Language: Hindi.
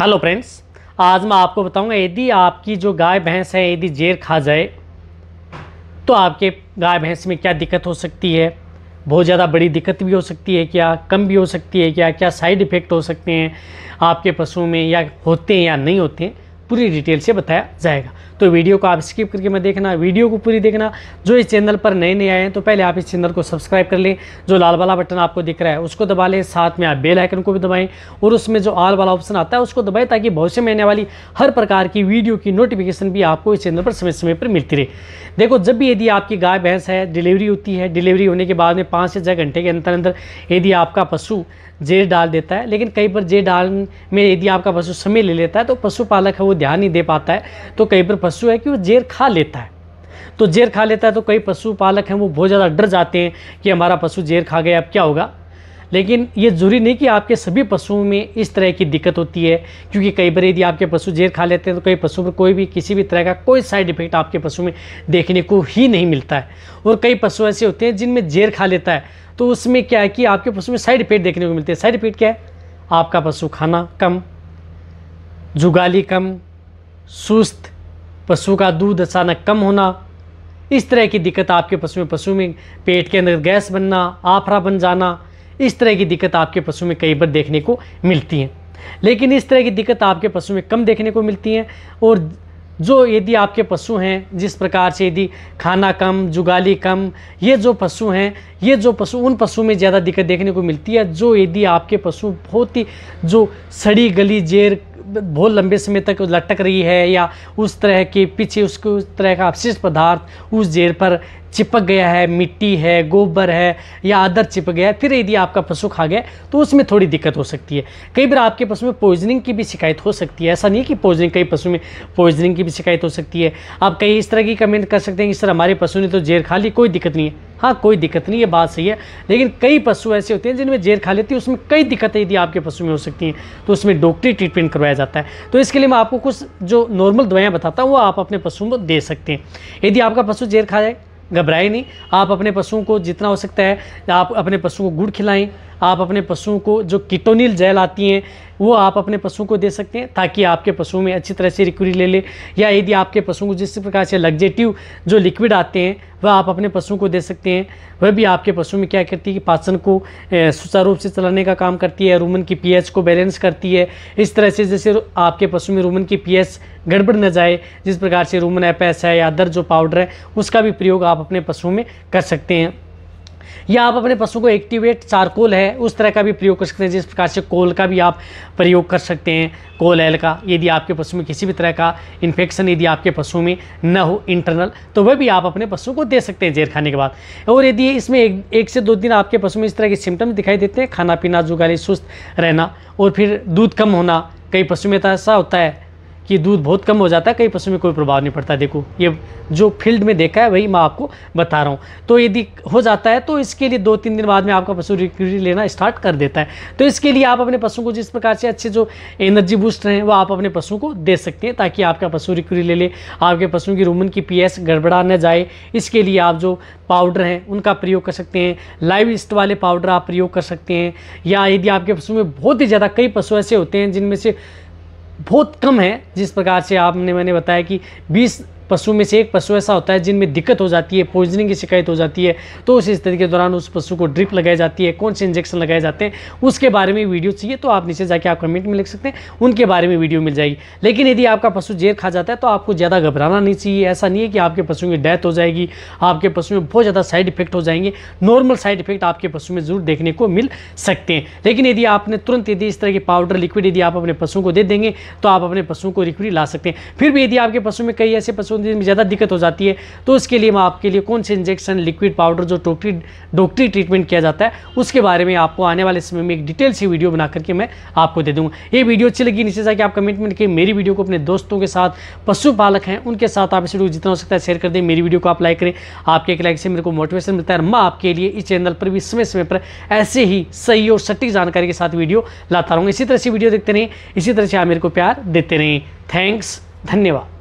हेलो फ्रेंड्स आज मैं आपको बताऊंगा यदि आपकी जो गाय भैंस है यदि जेर खा जाए तो आपके गाय भैंस में क्या दिक्कत हो सकती है बहुत ज़्यादा बड़ी दिक्कत भी हो सकती है क्या कम भी हो सकती है क्या क्या साइड इफ़ेक्ट हो सकते हैं आपके पशुओं में या होते हैं या नहीं होते हैं पूरी डिटेल से बताया जाएगा तो वीडियो को आप स्किप करके मैं देखना वीडियो को पूरी देखना जो इस चैनल पर नए नए आए हैं तो पहले आप इस चैनल को सब्सक्राइब कर लें जो लाल वाला बटन आपको दिख रहा है उसको दबा लें साथ में आप बेल आइकन को भी दबाएं और उसमें जो आल वाला ऑप्शन आता है उसको दबाएं ताकि भविष्य में आने वाली हर प्रकार की वीडियो की नोटिफिकेशन भी आपको इस चैनल पर समय समय पर मिलती रहे देखो जब भी यदि आपकी गाय भैंस है डिलीवरी होती है डिलीवरी होने के बाद में पाँच से छः घंटे के अंदर अंदर यदि आपका पशु जेर डाल देता है लेकिन कई बार जेर डाल में यदि आपका पशु समय ले लेता है तो पशुपालक है वो ध्यान नहीं दे पाता है तो कई बार पशु है कि वो जेर खा लेता है तो जेर खा लेता है तो कई पशु पालक हैं वो बहुत ज़्यादा डर जाते हैं कि हमारा पशु जेर खा गया अब क्या होगा लेकिन ये जरूरी नहीं कि आपके सभी पशुओं में इस तरह की दिक्कत होती है क्योंकि कई बार यदि आपके पशु जेर खा लेते हैं तो कई पशु पर कोई भी किसी भी तरह का कोई साइड इफेक्ट आपके पशु में देखने को ही नहीं मिलता है और कई पशु ऐसे होते हैं जिनमें जेर खा लेता है तो उसमें क्या है कि आपके पशु में साइड इफेक्ट देखने को मिलते हैं साइड इफेक्ट क्या है आपका पशु खाना कम जुगाली कम सुस्त पशु का दूध अचानक कम होना इस तरह की दिक्कत आपके पशु में पशु में पेट के अंदर गैस बनना आफरा बन जाना इस तरह की दिक्कत आपके पशु में कई बार देखने को मिलती हैं लेकिन इस तरह की दिक्कत आपके पशु में कम देखने को मिलती हैं और जो यदि आपके पशु हैं जिस प्रकार से यदि खाना कम जुगाली कम ये जो पशु हैं ये जो पशु उन पशु में ज़्यादा दिक्कत देखने को मिलती है जो यदि आपके पशु बहुत ही जो सड़ी गली जेर बहुत लंबे समय तक लटक रही है या उस तरह के पीछे उसको उस तरह का अवशिष्ट पदार्थ उस जेर पर चिपक गया है मिट्टी है गोबर है या अदर चिपक गया है फिर यदि आपका पशु खा गया तो उसमें थोड़ी दिक्कत हो सकती है कई बार आपके पशु में पॉइजनिंग की भी शिकायत हो सकती है ऐसा नहीं कि पॉइजनिंग कई पशु में पॉइजनिंग की भी शिकायत हो सकती है आप कई इस तरह की कमेंट कर सकते हैं कि सर हमारे पशु ने तो जेर खा ली कोई दिक्कत नहीं है हाँ कोई दिक्कत नहीं ये बात सही है लेकिन कई पशु ऐसे होते हैं जिनमें जेर खा लेती है उसमें कई दिक्कतें यदि आपके पशु में हो सकती हैं तो उसमें डॉक्टरी ट्रीटमेंट करवाया जाता है तो इसके लिए मैं आपको कुछ जो नॉर्मल दवाइयाँ बताता हूँ वो आप अपने पशुओं को दे सकते हैं यदि आपका पशु जेर खा जाए घबराए नहीं आप अपने पशुओं को जितना हो सकता है आप अपने पशुओं को गुड़ खिलाएं आप अपने पशुओं को जो किटोनिल जेल आती हैं वो आप अपने पशुओं को दे सकते हैं ताकि आपके पशुओं में अच्छी तरह से रिकवरी ले ले या यदि आपके पशु को जिस प्रकार से लग्जेटिव जो लिक्विड आते हैं वह आप अपने पशुओं को दे सकते हैं वह भी आपके पशु में क्या करती है कि पाचन को सुचारू रूप से चलाने का काम करती है रूमन की पीएच को बैलेंस करती है इस तरह से जैसे आपके पशु में रूमन की पीएच गड़बड़ न जाए जिस प्रकार से रूमन एपेस है या अदर जो पाउडर है उसका भी प्रयोग आप अपने पशुओं में कर सकते हैं या आप अपने पशु को एक्टिवेट चारकोल है उस तरह का भी प्रयोग कर सकते हैं जिस प्रकार से कोल का भी आप प्रयोग कर सकते हैं कोल एल का यदि आपके पशु में किसी भी तरह का इन्फेक्शन यदि आपके पशु में न हो इंटरनल तो वह भी आप अपने पशु को दे सकते हैं जेर खाने के बाद और यदि इसमें एक, एक से दो दिन आपके पशु में इस तरह के सिम्टम्स दिखाई देते हैं खाना पीना जुगाली सुस्त रहना और फिर दूध कम होना कई पशु में तो ऐसा होता है कि दूध बहुत कम हो जाता है कई पशु में कोई प्रभाव नहीं पड़ता देखो ये जो फील्ड में देखा है वही मैं आपको बता रहा हूँ तो यदि हो जाता है तो इसके लिए दो तीन दिन बाद में आपका पशु रिकवरी लेना स्टार्ट कर देता है तो इसके लिए आप अपने पशु को जिस प्रकार से अच्छे जो एनर्जी बूस्ट हैं वो आप अपने पशु को दे सकते हैं ताकि आपका पशु रिकवरी ले ले आपके पशुओं की रूमन की पी गड़बड़ा न जाए इसके लिए आप जो पाउडर हैं उनका प्रयोग कर सकते हैं लाइव इस्ट वाले पाउडर आप प्रयोग कर सकते हैं या यदि आपके पशु में बहुत ही ज़्यादा कई पशु ऐसे होते हैं जिनमें से बहुत कम है जिस प्रकार से आपने मैंने बताया कि पशु में से एक पशु ऐसा होता है जिनमें दिक्कत हो जाती है पॉइजनिंग की शिकायत हो जाती है तो उस स्थिति के दौरान उस पशु को ड्रिप लगाई जाती है कौन से इंजेक्शन लगाए जाते हैं उसके बारे में वीडियो चाहिए तो आप नीचे जाके आप कमेंट में लिख सकते हैं उनके बारे में वीडियो मिल जाएगी लेकिन यदि आपका पशु जेर खा जाता है तो आपको ज़्यादा घबराना नहीं चाहिए ऐसा नहीं है कि आपके पशु की डेथ हो जाएगी आपके पशु में बहुत ज़्यादा साइड इफेक्ट हो जाएंगे नॉर्मल साइड इफेक्ट आपके पशु में जरूर देखने को मिल सकते हैं लेकिन यदि आपने तुरंत यदि इस तरह की पाउडर लिक्विड यदि आप अपने पशुओं को दे देंगे तो आप अपने पशुओं को रिक्वरी ला सकते हैं फिर भी यदि आपके पशु में कई ऐसे पशु दिन में ज़्यादा दिक्कत हो जाती है तो उसके लिए मैं आपके लिए कौन से इंजेक्शन लिक्विड पाउडर जो डॉक्टरी डॉक्टरी ट्रीटमेंट किया जाता है उसके बारे में आपको आने वाले समय में एक डिटेल सी वीडियो बना करके मैं आपको दे दूँगा ये वीडियो अच्छी लगी नीचे जाकर आप कमेंट में लिखिए मेरी वीडियो को अपने दोस्तों के साथ पशुपालक हैं उनके साथ आप इस वीडियो जितना हो सकता है शेयर कर दें मेरी वीडियो को आप लाइक करें आपके एक लाइक से मेरे को मोटिवेशन मिलता है मैं आपके लिए इस चैनल पर भी समय समय पर ऐसे ही सही और सटीक जानकारी के साथ वीडियो लाता रहूँगा इसी तरह से वीडियो देखते रहें इसी तरह से आप मेरे को प्यार देते रहें थैंक्स धन्यवाद